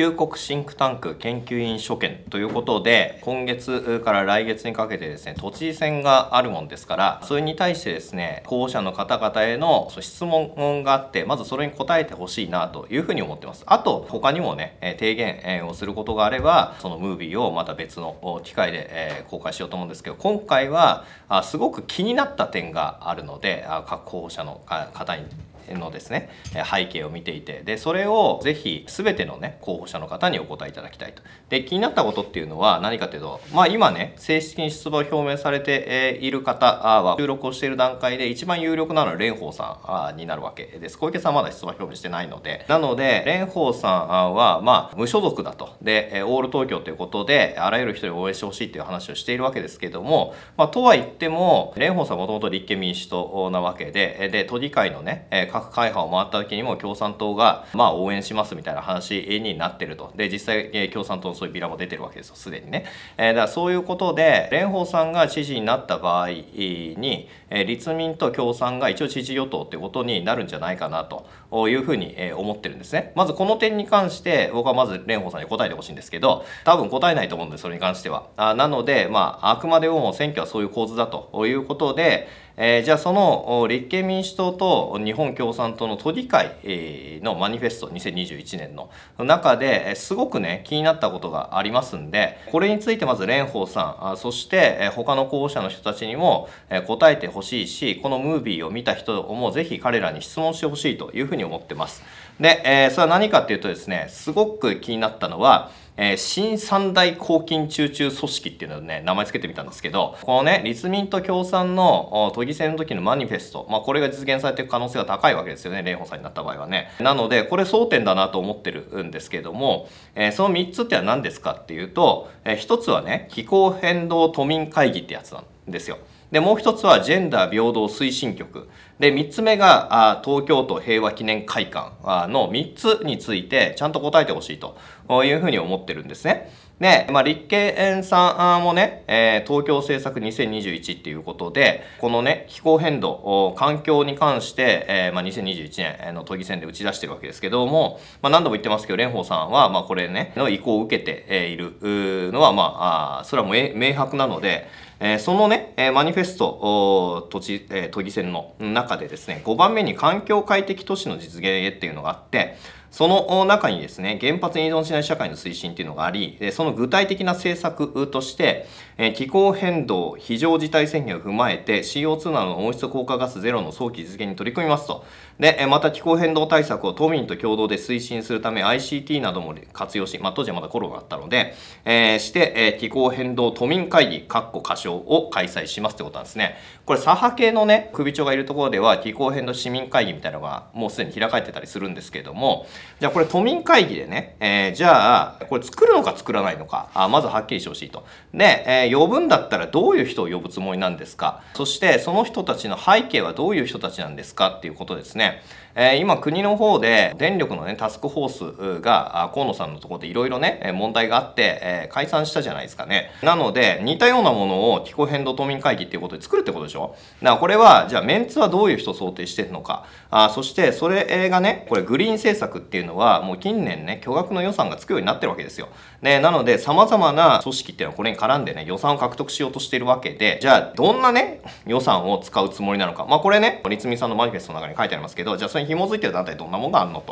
旧国シンクタンク研究員所見ということで今月から来月にかけてですね都知事選があるもんですからそれに対してですね候補者の方々への質問があってまずそれに答えてほしいなというふうに思ってますあと他にもね提言をすることがあればそのムービーをまた別の機会で公開しようと思うんですけど今回はすごく気になった点があるので各候補者の方にのですね背景を見ていてでそれをぜひ全てのね候補者の方にお答えいただきたいとで気になったことっていうのは何かというとまあ今ね正式に出馬を表明されている方は収録をしている段階で一番有力なのは蓮舫さんになるわけです小池さんまだ出馬表明してないのでなので蓮舫さんはまあ無所属だとでオール東京ということであらゆる人に応援してほしいっていう話をしているわけですけどもまあとは言っても蓮舫さんもともと立憲民主党なわけでで都議会のね過会派を回った時にも共産党がまあ応援しますみたいな話になってるとで実際、え共産党のそういうビラも出てるわけですよすでにね、えー、だからそういうことで蓮舫さんが知事になった場合に、えー、立民と共産が一応知事与党ってことになるんじゃないかなというふうに思ってるんですね。まずこの点に関して僕はまず蓮舫さんに答えてほしいんですけど多分答えないと思うんです、それに関しては。あなので、まあ、あくまでも選挙はそういう構図だということで、えー、じゃあその立憲民主党と日本共産党の都議会のマニフェスト2021年の中ですごくね気になったことがありますんでこれについてまず蓮舫さんそして他の候補者の人たちにも答えてほしいしこのムービーを見た人もぜひ彼らに質問してほしいというふうにに思ってます。で、えー、それは何かっていうとですね、すごく気になったのは、えー、新三大抗菌中中組織っていうのをね、名前つけてみたんですけど、このね、立民と共産の都議選の時のマニフェスト、まあ、これが実現されていく可能性が高いわけですよね、蓮舫さんになった場合はね。なので、これ争点だなと思ってるんですけども、えー、その3つっては何ですかっていうと、えー、1つはね、気候変動都民会議ってやつなんですよ。でもう一つはジェンダー平等推進局で3つ目があ東京都平和記念会館の3つについてちゃんと答えてほしいというふうに思ってるんですね。で、まあ、立憲さんもね、えー、東京政策2021っていうことで、このね、気候変動、環境に関して、えー、まあ、2021年の都議選で打ち出してるわけですけども、まあ、何度も言ってますけど、蓮舫さんは、まあ、これね、の意向を受けているのは、まあ、それはもう明白なので、えー、そのね、えー、マニフェスト都知、えー、都議選の中でですね5番目に環境快適都市の実現へっていうのがあってその中にですね原発に依存しない社会の推進っていうのがありその具体的な政策として気候変動非常事態宣言を踏まえて CO2 などの温室効果ガスゼロの早期実現に取り組みますとでまた気候変動対策を都民と共同で推進するため ICT なども活用し、まあ、当時はまだコロナだったので、えー、して気候変動都民会議括弧仮称長を開催しますってことなんですね。これ左派系のね首長がいるところでは気候変動市民会議みたいなのがもうすでに開かれてたりするんですけどもじゃあこれ都民会議でね、えー、じゃあこれ作るのか作らないのかあまずはっきりしてほしいと。で、えー、呼ぶんだったらどういう人を呼ぶつもりなんですかそしてその人たちの背景はどういう人たちなんですかっていうことですね。え今国の方で電力のねタスクフォースが河野さんのところでいろいろね問題があって、え解散したじゃないですかねなので似たようなものを気候変動都民会議っていうことで作るってことでしょだからこれはじゃあメンツはどういう人想定してるのかあそしてそれがねこれグリーン政策っていうのはもう近年ね巨額の予算がつくようになってるわけですよ、ね、なので様々な組織っていうのはこれに絡んでね予算を獲得しようとしてるわけでじゃあどんなね予算を使うつもりなのかまあこれね森積さんのマニフェストの中に書いてありますけどじゃあそれ紐づいてる団体どんなものがあるの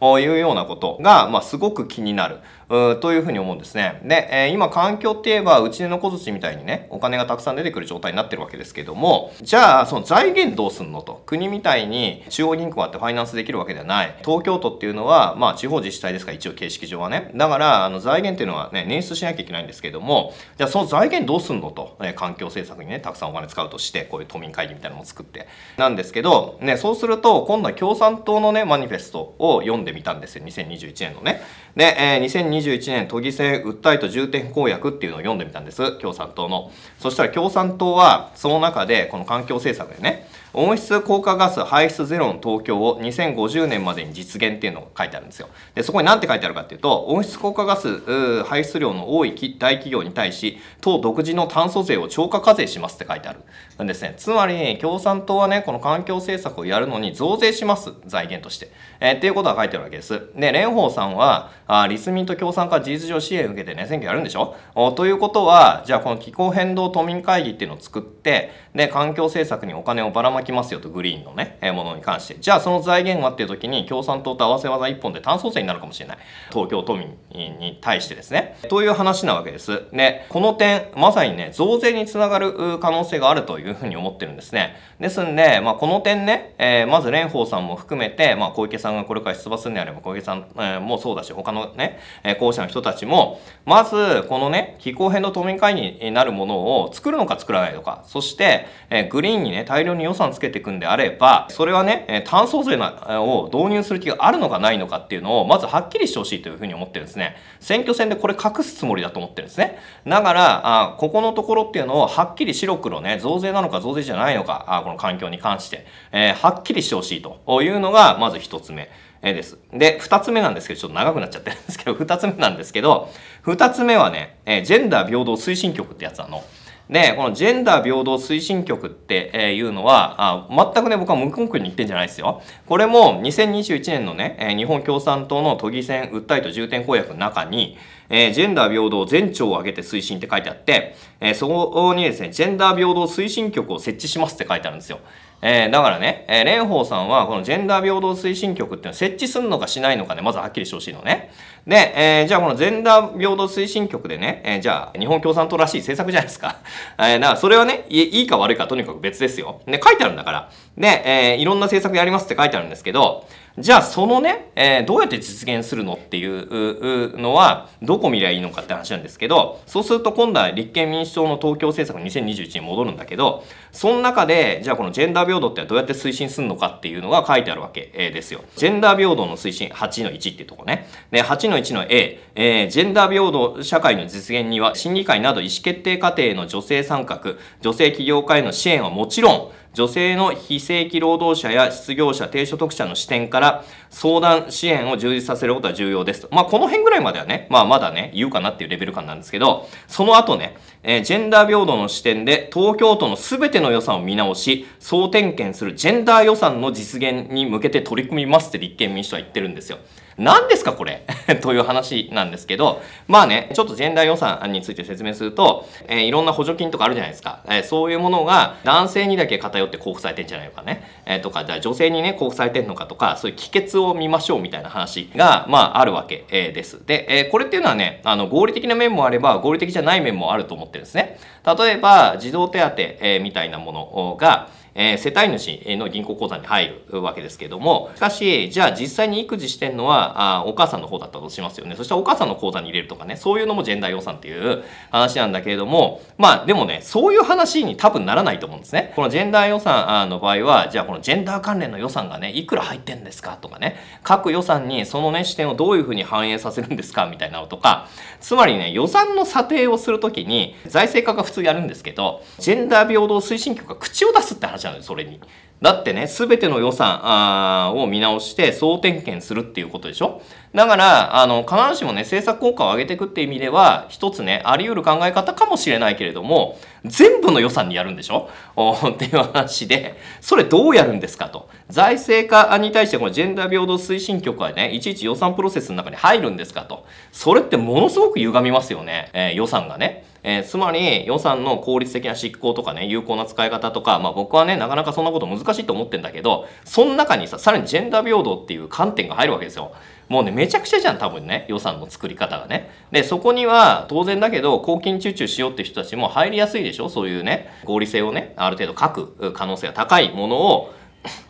というようなことが、まあ、すごく気になるというふうに思うんですね。で、えー、今環境って言えばうちの小槌みたいにねお金がたくさん出てくる状態になってるわけですけどもじゃあその財源どうすんのと国みたいに中央銀行があってファイナンスできるわけではない東京都っていうのはまあ地方自治体ですから一応形式上はねだからあの財源っていうのはね捻出しなきゃいけないんですけどもじゃあその財源どうすんのと、えー、環境政策にねたくさんお金使うとしてこういう都民会議みたいなのも作ってなんですけどねそうすると今度は共産党のねマニフェストを読んでみたんですよ2021年のね。で、えー2021年都議選訴えと重点公約っていうのを読んでみたんです共産党のそしたら共産党はその中でこの環境政策でね温室効果ガス排出ゼロの東京を2050年までに実現っていうのが書いてあるんですよでそこに何て書いてあるかっていうと温室効果ガス排出量の多い大企業に対し党独自の炭素税を超過課税しますって書いてあるなんですねつまり、ね、共産党はねこの環境政策をやるのに増税します財源として、えー、っていうことが書いてあるわけですで蓮舫さんはあ立民と共産化事実上支援を受けてね選挙やるんでしょということはじゃあこの気候変動都民会議っていうのを作ってで環境政策にお金をばらまききますよとグリーンのねえものに関してじゃあその財源はっていう時に共産党と合わせ技一本で単総選になるかもしれない東京都民に対してですねという話なわけですねこの点まさにね増税につながる可能性があるというふうに思ってるんですねですんで、まあ、この点ね、えー、まず蓮舫さんも含めて、まあ、小池さんがこれから出馬するんであれば小池さん、えー、もそうだし他のね候補者の人たちもまずこのね気候変動都民会議になるものを作るのか作らないのかそして、えー、グリーンにね大量に予算つけていくんであれば、それはね、炭素税を導入する気があるのかないのかっていうのを、まずはっきりしてほしいというふうに思ってるんですね。選挙戦でこれ隠すつもりだと思ってるんですね。だから、あここのところっていうのをはっきり白黒ね、増税なのか増税じゃないのか、あこの環境に関して、えー、はっきりしてほしいというのが、まず一つ目。です。で、二つ目なんですけど、ちょっと長くなっちゃってるんですけど、二つ目なんですけど、二つ目はね、えジェンダー平等推進局ってやつなの。で、このジェンダー平等推進局っていうのは、あ全くね、僕は無根拠に言ってんじゃないですよ。これも2021年のね、日本共産党の都議選訴えと重点公約の中に、えー、ジェンダー平等全庁を挙げて推進って書いてあって、えー、そこにですね、ジェンダー平等推進局を設置しますって書いてあるんですよ。えー、だからね、えー、蓮舫さんはこのジェンダー平等推進局っていうのを設置するのかしないのかね、まずはっきりしてほしいのね。で、えー、じゃあこのジェンダー平等推進局でね、えー、じゃあ日本共産党らしい政策じゃないですか。えー、だからそれはねい、いいか悪いかとにかく別ですよ。ね、書いてあるんだから。で、えー、いろんな政策やりますって書いてあるんですけど、じゃあそのね、えー、どうやって実現するのっていうのはどこ見りゃいいのかって話なんですけどそうすると今度は立憲民主党の東京政策2021に戻るんだけどその中でじゃあこのジェンダー平等ってどうやって推進するのかっていうのが書いてあるわけですよ。ジェンダー平等の推進8の1っていうとこね。で8の1の A、えー、ジェンダー平等社会の実現には審議会など意思決定過程の女性参画女性起業家への支援はもちろん女性の非正規労働者や失業者、低所得者の視点から相談支援を充実させることは重要ですと。まあ、この辺ぐらいまではね、まあ、まだね、言うかなっていうレベル感なんですけど、その後ね、えー、ジェンダー平等の視点で東京都の全ての予算を見直し、総点検するジェンダー予算の実現に向けて取り組みますって立憲民主党は言ってるんですよ。何ですかこれ という話なんですけど、まあね、ちょっとジェンダー予算について説明すると、えー、いろんな補助金とかあるじゃないですか。えー、そういうものが男性にだけ偏って交付されてんじゃないのかね。えー、とか、じゃあ女性にね、交付されてんのかとか、そういう帰結を見ましょうみたいな話が、まあ、あるわけ、えー、です。で、えー、これっていうのはね、あの、合理的な面もあれば、合理的じゃない面もあると思ってるんですね。例えば、児童手当、えー、みたいなものが、えー、世帯主の銀行口座に入るわけですけども、しかし、じゃあ実際に育児してんのは、あお母さんの方だったとしますよね。そしたらお母さんの口座に入れるとかね、そういうのもジェンダー予算っていう話なんだけれども、まあでもね、そういう話に多分ならないと思うんですね。このジェンダー予算の場合は、じゃあこのジェンダー関連の予算がね、いくら入ってんですかとかね、各予算にそのね、視点をどういうふうに反映させるんですかみたいなのとか、つまりね、予算の査定をするときに、財政課が普通やるんですけど、ジェンダー平等推進局が口を出すって話ゃうそれに。だってね、すべての予算を見直して総点検するっていうことでしょだから、あの、必ずしもね、政策効果を上げていくっていう意味では、一つね、あり得る考え方かもしれないけれども、全部の予算にやるんでしょ っていう話で、それどうやるんですかと。財政化に対して、このジェンダー平等推進局はね、いちいち予算プロセスの中に入るんですかと。それってものすごく歪みますよね。えー、予算がね。えー、つまり予算の効率的な執行とかね、有効な使い方とか、まあ僕はね、なかなかそんなこと難しいと思ってんだけど、その中にさ、さらにジェンダー平等っていう観点が入るわけですよ。もうねめちゃくちゃじゃん多分ね予算の作り方がねでそこには当然だけど公金集中しようって人たちも入りやすいでしょそういうね合理性をねある程度書く可能性が高いものを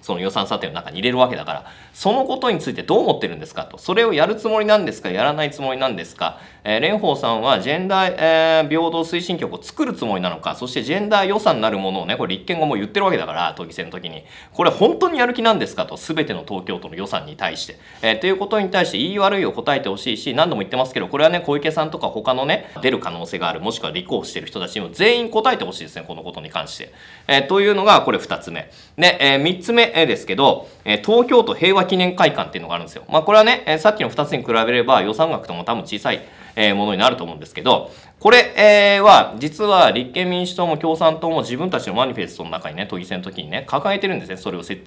その予算査定の中に入れるわけだからそのことについてどう思ってるんですかとそれをやるつもりなんですかやらないつもりなんですか、えー、蓮舫さんはジェンダー、えー、平等推進局を作るつもりなのかそしてジェンダー予算なるものをねこれ立憲後も言ってるわけだから都議選の時にこれ本当にやる気なんですかとすべての東京都の予算に対して、えー、ということに対して言い悪いを答えてほしいし何度も言ってますけどこれはね小池さんとか他のね出る可能性があるもしくは立候補してる人たちにも全員答えてほしいですねこのことに関して、えー、というのがこれ2つ目ね、えー、三つ目目ですけど、え東京都平和記念会館っていうのがあるんですよ。まあ、これはね、えさっきの2つに比べれば予算額とも多分小さい、えものになると思うんですけど、これ、えは、実は立憲民主党も共産党も自分たちのマニフェストの中にね、都議選の時にね、抱えてるんですね、それを設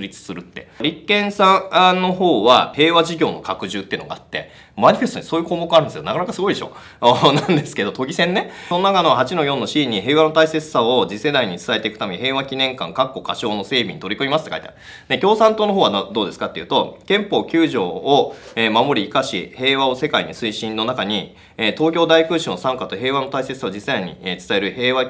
立するって。立憲さんの方は、平和事業の拡充っていうのがあって、マニフェストにそういう項目あるんですよ。なかなかすごいでしょ。なんですけど、都議選ね。その中の8の4の C に平和の大切さを次世代に伝えていくために平和記念館、括弧歌唱の整備に取り組みますって書いてある。で、共産党の方はどうですかっていうと、憲法9条を守り生かし、平和を世界に推進の中に、東京大空襲の参加かと平和の大切さを実際に伝える平和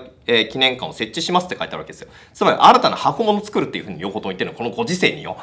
記念館を設置しますって書いてあるわけですよ。つまり新たな箱物を作るっていうふうに両方と言ってるのこのご時世によ。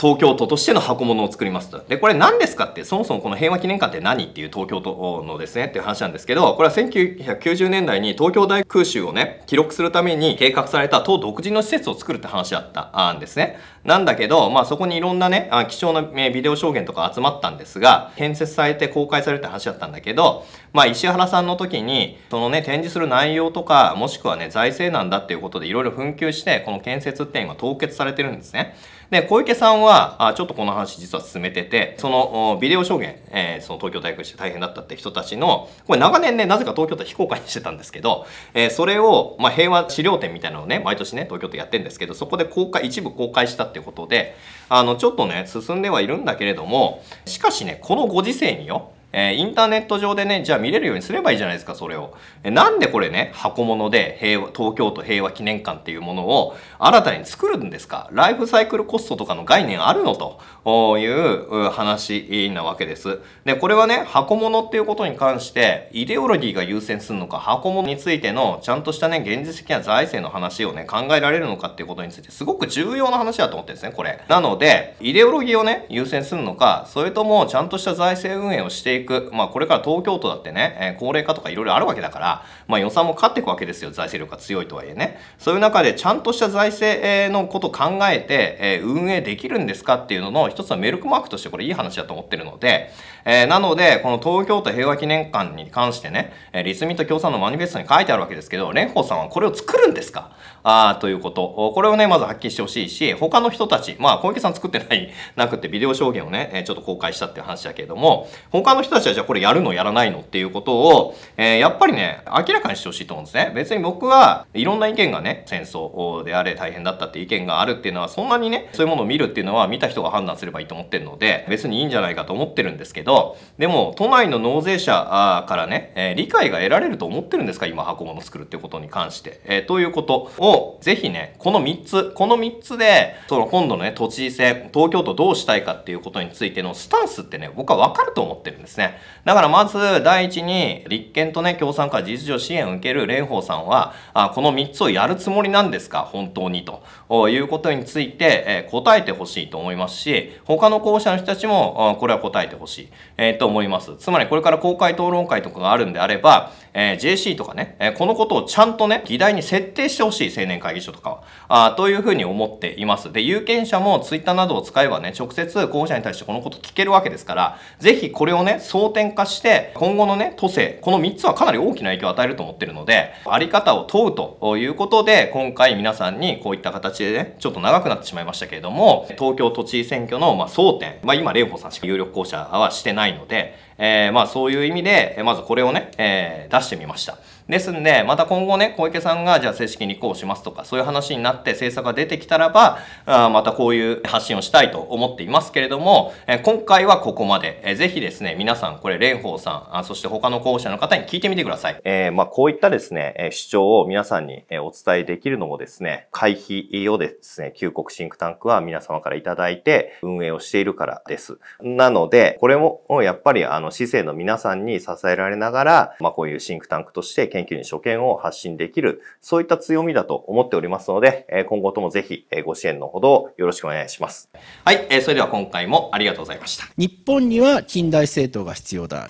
東京都としての箱物を作りますと。で、これ何ですかって、そもそもこの平和記念館って何っていう東京都のですねっていう話なんですけど、これは1990年代に東京大空襲をね、記録するために計画された都独自の施設を作るって話だったんですね。なんだけど、まあそこにいろんなね、貴重なビデオ証言とか集まったんですが、建設されて公開されるって話だったんだけど、まあ石原さんの時に、そのね、展示する内容とか、もしくはね、財政難だっていうことでいろいろ紛糾して、この建設っていうのが凍結されてるんですね。で、小池さんは、あちょっとこの話実は進めてて、そのビデオ証言、えー、その東京大学して大変だったって人たちの、これ長年ね、なぜか東京都非公開にしてたんですけど、えー、それを、まあ、平和資料展みたいなのをね、毎年ね、東京都やってんですけど、そこで公開、一部公開したってことで、あの、ちょっとね、進んではいるんだけれども、しかしね、このご時世によ、えー、インターネット上でね、じゃあ見れるようにすればいいじゃないですか、それを。えなんでこれね、箱物で平和、東京都平和記念館っていうものを新たに作るんですかライフサイクルコストとかの概念あるのという話なわけです。で、これはね、箱物っていうことに関して、イデオロギーが優先するのか、箱物についてのちゃんとしたね、現実的な財政の話をね、考えられるのかっていうことについて、すごく重要な話だと思ってるんですね、これ。なので、イデオロギーをね、優先するのか、それともちゃんとした財政運営をしていいく、まあ、これから東京都だってね、え高齢化とかいろいろあるわけだから、まあ、予算も勝っていくわけですよ財政力が強いとはいえねそういう中でちゃんとした財政のことを考えて、え運営できるんですかっていうのの一つのメルクマークとしてこれいい話だと思ってるので、えなのでこの東京都平和記念館に関してね立民と共産のマニフェストに書いてあるわけですけど蓮舫さんはこれを作るんですかあということ。これをね、まず発揮してほしいし、他の人たち、まあ、小池さん作ってない、なくてビデオ証言をね、ちょっと公開したっていう話だけれども、他の人たちはじゃあこれやるのやらないのっていうことを、えー、やっぱりね、明らかにしてほしいと思うんですね。別に僕はいろんな意見がね、戦争であれ大変だったっていう意見があるっていうのは、そんなにね、そういうものを見るっていうのは見た人が判断すればいいと思ってるので、別にいいんじゃないかと思ってるんですけど、でも、都内の納税者からね、理解が得られると思ってるんですか今、箱物作るってことに関して。えー、ということを、ぜひね、この3つ、この3つで、その今度のね、都知事選、東京都どうしたいかっていうことについてのスタンスってね、僕はわかると思ってるんですね。だからまず、第一に、立憲とね、共産から事実上支援を受ける蓮舫さんは、あこの3つをやるつもりなんですか、本当にということについて、え答えてほしいと思いますし、他の候補者の人たちも、これは答えてほしい、えー、と思います。つまり、これから公開討論会とかがあるんであれば、えー、JC とかね、えこのことをちゃんとね、議題に設定してほしい。青年会議所とかは。あというふうに思っています。で、有権者もツイッターなどを使えばね、直接候補者に対してこのこと聞けるわけですから、ぜひこれをね、争点化して、今後のね、都政、この3つはかなり大きな影響を与えると思ってるので、あり方を問うということで、今回皆さんにこういった形でね、ちょっと長くなってしまいましたけれども、東京都知事選挙のま争点、まあ今、蓮舫さんしか有力候補者はしてないので、えー、まあそういう意味で、まずこれをね、えー、出してみました。ですんで、また今後ね、小池さんがじゃあ正式にこうしますとか、そういう話になって政策が出てきたらば、あまたこういう発信をしたいと思っていますけれども、え今回はここまで、えー。ぜひですね、皆さん、これ、蓮舫さんあ、そして他の候補者の方に聞いてみてください。えー、まあこういったですね、主張を皆さんにお伝えできるのもですね、会費をですね、旧国シンクタンクは皆様からいただいて運営をしているからです。なので、これもやっぱりあのの、市政の皆さんに支えられながら、まあ、こういうシンクタンクとして研究に所見を発信できる、そういった強みだと思っておりますので、え今後ともぜひ、えご支援のほどよろしくお願いします。はい、えそれでは今回もありがとうございました。日本には近代政党が必要だ。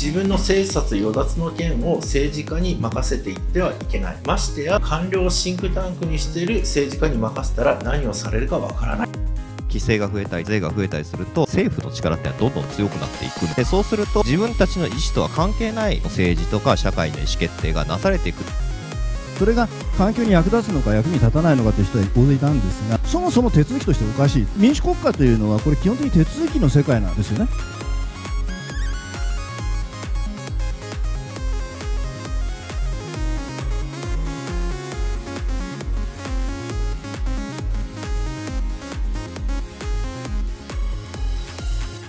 自分の政策与奪の件を政治家に任せていってはいけないましてや官僚シンクタンクにしている政治家に任せたら何をされるかわからない規制が増えたり税が増えたりすると政府の力ってどんどん強くなっていくでそうすると自分たちの意思とは関係ない政治とか社会の意思決定がなされていくそれが環境に役立つのか役に立たないのかという人は方でいたんですがそもそも手続きとしておかしい民主国家というのはこれ基本的に手続きの世界なんですよね